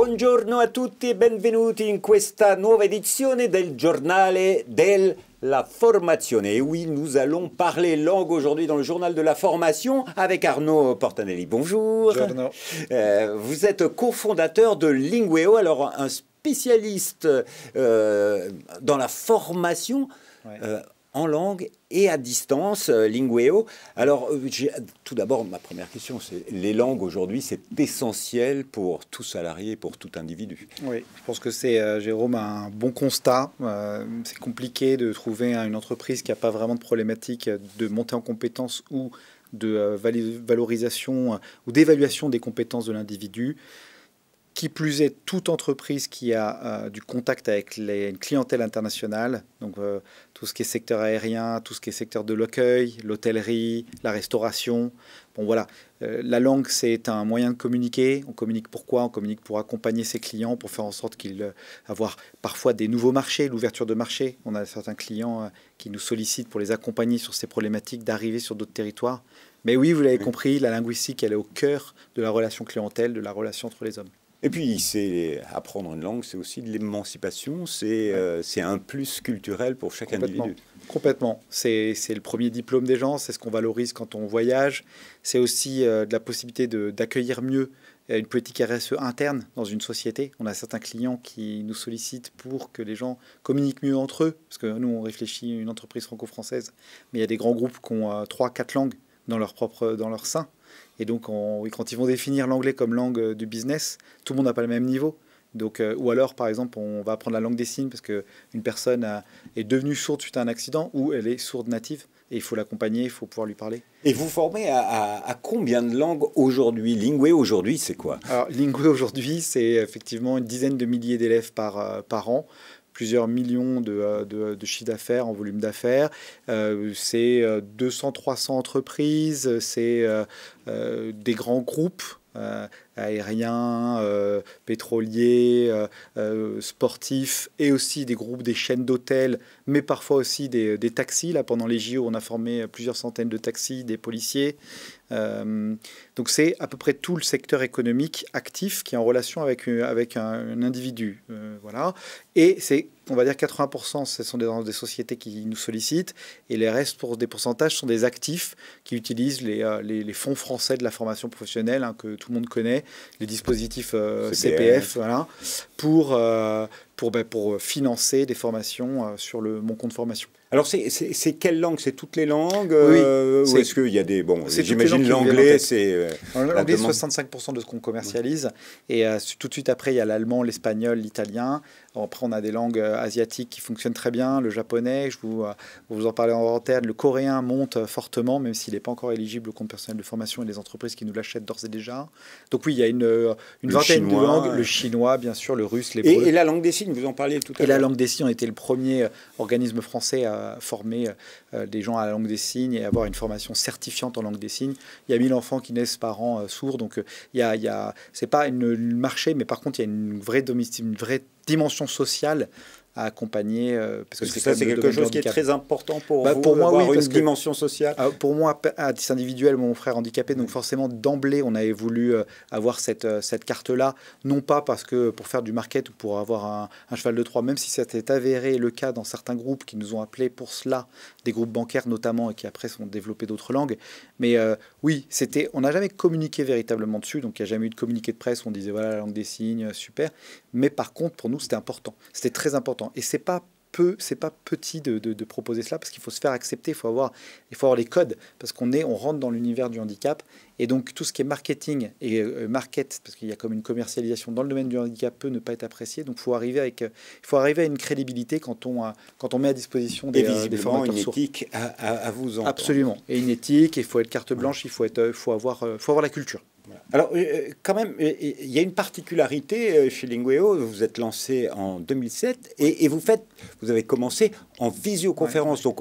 Buongiorno à tutti et benvenuti in questa nuova edizione del giornale de la formation. Et oui, nous allons parler langue aujourd'hui dans le journal de la formation avec Arnaud Portanelli. Bonjour. Bonjour. Euh, vous êtes cofondateur de Lingueo, alors un spécialiste euh, dans la formation. Euh, langue et à distance, euh, Lingueo. Alors, euh, tout d'abord, ma première question, c'est les langues aujourd'hui, c'est essentiel pour tout salarié, pour tout individu. Oui, je pense que c'est, euh, Jérôme, un bon constat. Euh, c'est compliqué de trouver une entreprise qui n'a pas vraiment de problématique de montée en compétences ou de valorisation ou d'évaluation des compétences de l'individu. Qui plus est, toute entreprise qui a euh, du contact avec les, une clientèle internationale, donc euh, tout ce qui est secteur aérien, tout ce qui est secteur de l'accueil, l'hôtellerie, la restauration. Bon voilà, euh, la langue c'est un moyen de communiquer. On communique pourquoi On communique pour accompagner ses clients, pour faire en sorte qu'ils avoir parfois des nouveaux marchés, l'ouverture de marché. On a certains clients qui nous sollicitent pour les accompagner sur ces problématiques d'arriver sur d'autres territoires. Mais oui, vous l'avez compris, la linguistique, elle est au cœur de la relation clientèle, de la relation entre les hommes. Et puis, c'est apprendre une langue, c'est aussi de l'émancipation, euh, c'est un plus culturel pour chaque Complètement. individu. Complètement. C'est le premier diplôme des gens, c'est ce qu'on valorise quand on voyage. C'est aussi euh, de la possibilité d'accueillir mieux euh, une politique RSE interne dans une société. On a certains clients qui nous sollicitent pour que les gens communiquent mieux entre eux, parce que nous, on réfléchit une entreprise franco-française, mais il y a des grands groupes qui ont trois, quatre langues dans leur propre dans leur sein. Et donc, quand ils vont définir l'anglais comme langue euh, du business, tout le monde n'a pas le même niveau. Donc, euh, ou alors, par exemple, on va apprendre la langue des signes parce qu'une personne est devenue sourde suite à un accident ou elle est sourde native et il faut l'accompagner, il faut pouvoir lui parler. Et vous formez à, combien de langues aujourd'hui Lingué aujourd'hui, c'est quoi Alors, Lingué aujourd'hui, c'est effectivement une dizaine de milliers d'élèves par, euh, par an plusieurs millions euh, de, chiffres d'affaires en volume d'affaires. Euh, c'est 200-300 euh, entreprises, c'est des grands groupes euh, aériens, euh, pétroliers, euh, sportifs, et aussi des groupes, des chaînes d'hôtels, mais parfois aussi des, taxis. Là, pendant les JO, on a formé plusieurs centaines de taxis, des policiers. donc c'est à peu près tout le secteur économique actif qui est en relation avec, avec un individu. voilà. Et c'est on va dire 80%, ce sont des, sociétés qui nous sollicitent, et les restes pour des pourcentages sont des actifs qui utilisent les, euh, fonds français de la formation professionnelle hein, que tout le monde connaît, les dispositifs euh, CPF, voilà, euh, ben, pour, financer des formations sur le, mon compte formation. Alors, c'est quelle langue C'est toutes les langues euh, Ou est-ce qu'il y a des... Bon, j'imagine l'anglais, c'est... Euh, l'anglais, 65% de ce qu'on commercialise. Et euh, tout de suite après, il y a l'allemand, l'espagnol, l'italien. Après, on a des langues asiatiques qui fonctionnent très bien. Le japonais, je vous, vous en parlais en interne. Le coréen monte fortement, même s'il n'est pas encore éligible au compte personnel de formation et les entreprises qui nous l'achètent d'ores et déjà. Donc oui, il y a une, vingtaine de langues. Le chinois, bien sûr, le russe, les... Et, et la langue des signes, vous en parlez tout à l'heure. Et la langue des signes, on était le premier organisme français à euh, former euh, des gens à la langue des signes et avoir une formation certifiante en langue des signes. Il y a 1000 enfants qui naissent par an euh, sourds, donc il y a, c'est pas une, marché, mais par contre il y a une vraie, une vraie dimension sociale à accompagner. Euh, parce, que, ça, c'est quelque chose qui est très important pour bah, vous, pour moi, avoir une dimension sociale. Ah, pour moi, à titre individuel, mon frère handicapé, donc forcément d'emblée, on avait voulu euh, avoir cette, euh, cette carte-là, non pas parce que pour faire du market ou pour avoir un, cheval de trois même si c'était avéré le cas dans certains groupes qui nous ont appelés pour cela, des groupes bancaires notamment, et qui après sont développés d'autres langues. Mais oui, c'était, on n'a jamais communiqué véritablement dessus, donc il n'y a jamais eu de communiqué de presse où on disait voilà la langue des signes, super. Mais par contre, pour nous, c'était important, c'était très important. Et c'est pas peu, c'est pas petit de, proposer cela parce qu'il faut se faire accepter, il faut avoir, il faut avoir les codes parce qu'on est, on rentre dans l'univers du handicap et donc tout ce qui est marketing et euh, market parce qu'il y a comme une commercialisation dans le domaine du handicap peut ne pas être apprécié. Donc faut arriver avec, il euh, faut arriver à une crédibilité quand on quand on met à disposition des, euh, et des formateurs une éthique à, à, vous Absolument et une éthique, il faut être carte blanche, il faut être, faut avoir, faut avoir la culture. Alors, euh, euh, quand même, euh, il y a une particularité chez Lingueo. Vous êtes lancé en 2007 et, vous faites, vous avez commencé en visioconférence. Donc,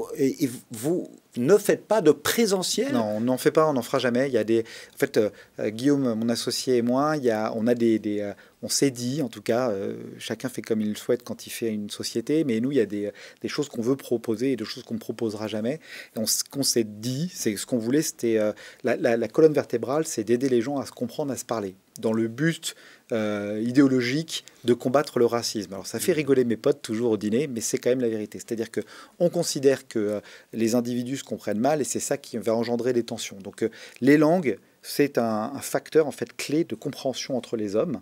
vous, ne faites pas de présentiel. Non, on n'en fait pas, on n'en fera jamais. Il y a des, en fait, euh, euh, Guillaume, mon associé et moi, il y on a des, euh, on s'est dit, en tout cas, chacun fait comme il le souhaite quand il fait une société, mais nous, il y a des, choses qu'on veut proposer et des choses qu'on ne proposera jamais. Et ce qu'on s'est dit, c'est ce qu'on voulait, c'était la, la colonne vertébrale, c'est d'aider les gens à se comprendre, à se parler, dans le but euh, idéologique de combattre le racisme. Alors ça fait mm. rigoler mes potes toujours au dîner, mais c'est quand même la vérité. C'est-à-dire que on considère que euh, les individus se comprennent mal et c'est ça qui va engendrer des tensions. Donc euh, les langues, c'est un, facteur en fait clé de compréhension entre les hommes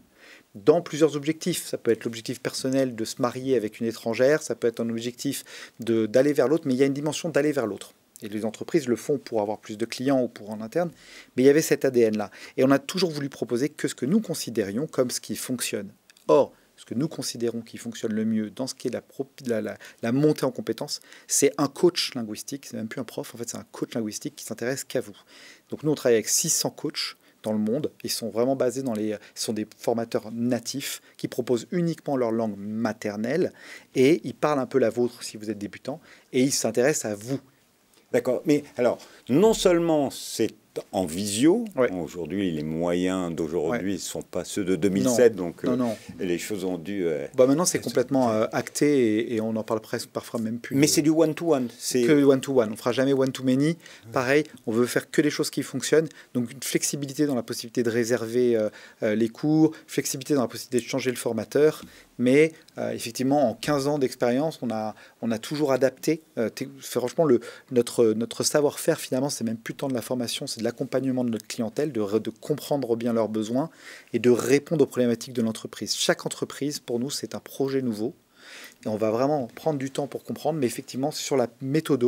dans plusieurs objectifs. Ça peut être l'objectif personnel de se marier avec une étrangère, ça peut être un objectif d'aller vers l'autre, mais il y a une dimension d'aller vers l'autre et les entreprises le font pour avoir plus de clients ou pour en interne, mais il y avait cet ADN-là. Et on a toujours voulu proposer que ce que nous considérions comme ce qui fonctionne. Or, ce que nous considérons qui fonctionne le mieux dans ce qui est la, la, la, montée en compétences, c'est un coach linguistique, c'est même plus un prof, en fait c'est un coach linguistique qui s'intéresse qu'à vous. Donc nous on travaille avec 600 coachs dans le monde, ils sont vraiment basés dans les... sont des formateurs natifs qui proposent uniquement leur langue maternelle et ils parlent un peu la vôtre si vous êtes débutant et ils s'intéressent à vous. D'accord. Mais alors, non seulement c'est en visio. Aujourd'hui, les moyens d'aujourd'hui ne sont pas ceux de 2007, donc euh, non, les choses ont dû. bon euh, bah maintenant, c'est complètement euh, acté et, on en parle presque parfois même plus. Mais c'est du one-to-one. C'est que one-to-one. On On fera jamais one-to-many. Pareil, on veut faire que les choses qui fonctionnent. Donc, une flexibilité dans la possibilité de réserver les cours, flexibilité dans la possibilité de changer le formateur. Mais effectivement, en 15 ans d'expérience, on a, on a toujours adapté. franchement, le, notre, notre savoir-faire, finalement, c'est même plus tant de la formation, c'est l'accompagnement de notre clientèle, de, comprendre bien leurs besoins et de répondre aux problématiques de l'entreprise. Chaque entreprise, pour nous, c'est un projet nouveau. Et on va vraiment prendre du temps pour comprendre, mais effectivement, sur la méthode,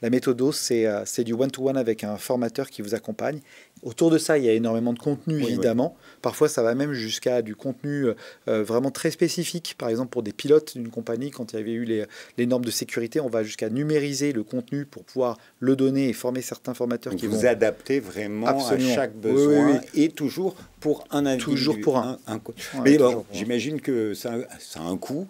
la méthode, euh, c'est du one-to-one avec un formateur qui vous accompagne. Autour de ça, il y a énormément de contenu, évidemment. Parfois, ça va même jusqu'à du contenu euh, euh, vraiment très spécifique. Par exemple, pour des pilotes d'une compagnie, quand il y avait eu les, normes de sécurité, on va jusqu'à numériser le contenu pour pouvoir le donner et former certains formateurs qui vous Vous adaptez vraiment à chaque besoin et toujours pour un individu. Toujours pour un. un, mais j'imagine que ça, a un coût.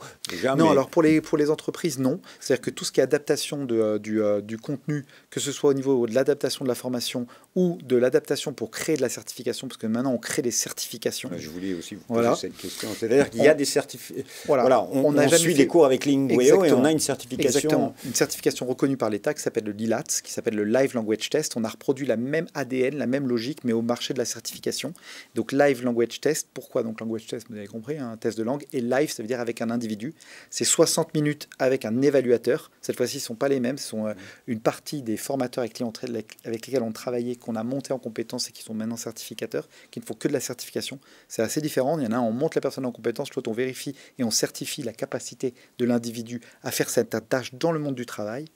non, alors pour les, pour les entreprises, non. C'est-à-dire que tout ce qui est adaptation de, du euh, du contenu, que ce soit au niveau de l'adaptation de la formation ou de l'adaptation pour créer de la certification, parce que maintenant on crée des certifications. Je voulais aussi vous poser voilà. cette question. C'est-à-dire qu'il y a des certifications. Voilà. on, a suit des cours avec Lingueo et on a une certification. Exactement. Une certification reconnue par l'État qui s'appelle le LILAT, qui s'appelle le Live Language Test. On a reproduit la même ADN, la même logique, mais au marché de la certification. Donc Live Language Test, pourquoi donc Language Test Vous avez compris, un hein, test de langue. Et live, ça veut dire avec un individu. C'est 60 minutes avec un évaluateur. Cette fois-ci, ce ne sont pas les mêmes, ce sont euh, une partie des formateurs avec, avec lesquels on travaillait, qu'on a monté en compétence et qui sont maintenant certificateurs, qui ne font que de la certification. C'est assez différent. Il y en a on monte la personne en compétence, l'autre, on vérifie et on certifie la capacité de l'individu à faire cette tâche dans le monde du travail.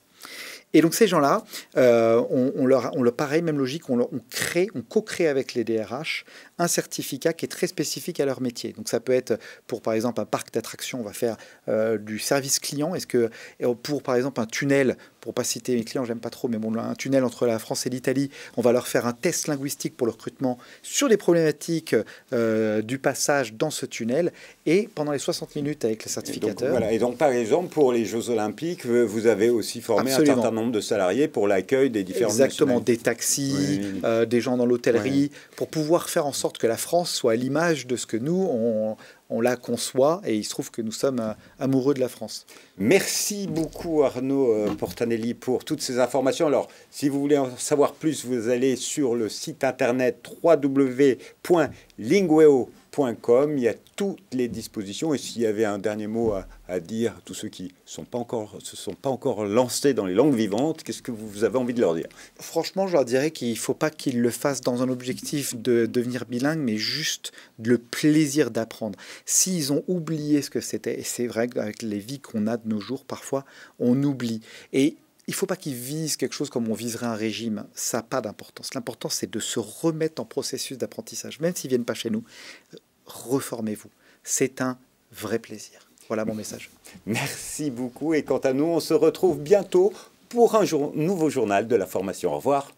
Et donc ces gens-là, euh, on, leur, on le pareil, même logique, on, crée, on co-crée avec les DRH un certificat qui est très spécifique à leur métier. Donc ça peut être pour par exemple un parc d'attractions, on va faire euh, du service client. Est-ce que pour par exemple un tunnel, pour pas citer mes clients, j'aime pas trop, mais bon, un tunnel entre la France et l'Italie, on va leur faire un test linguistique pour le recrutement sur les problématiques euh, du passage dans ce tunnel et pendant les 60 minutes avec le certificateur. voilà. et donc par exemple pour les Jeux Olympiques, vous avez aussi formé un certain nombre de salariés pour l'accueil des différents. Exactement, des taxis, euh, des gens dans l'hôtellerie, pour pouvoir faire en sorte que la France soit l'image de ce que nous, on, on la conçoit et il se trouve que nous sommes euh, amoureux de la France. Merci beaucoup Arnaud euh, Portanelli pour toutes ces informations. Alors, si vous voulez en savoir plus, vous allez sur le site internet www.lingueo.com .com, il y a toutes les dispositions. Et s'il y avait un dernier mot à, dire à tous ceux qui ne se sont pas encore lancés dans les langues vivantes, qu'est-ce que vous avez envie de leur dire Franchement, je leur dirais qu'il ne faut pas qu'ils le fassent dans un objectif de devenir bilingue, mais juste le plaisir d'apprendre. S'ils ont oublié ce que c'était, et c'est vrai qu'avec les vies qu'on a de nos jours, parfois, on oublie. Et il faut pas qu'ils visent quelque chose comme on viserait un régime. Ça n'a pas d'importance. L'important, c'est de se remettre en processus d'apprentissage. Même s'ils viennent pas chez nous, reformez-vous. C'est un vrai plaisir. Voilà mon message. Merci beaucoup. Et quant à nous, on se retrouve bientôt pour un nouveau journal de la formation. Au revoir.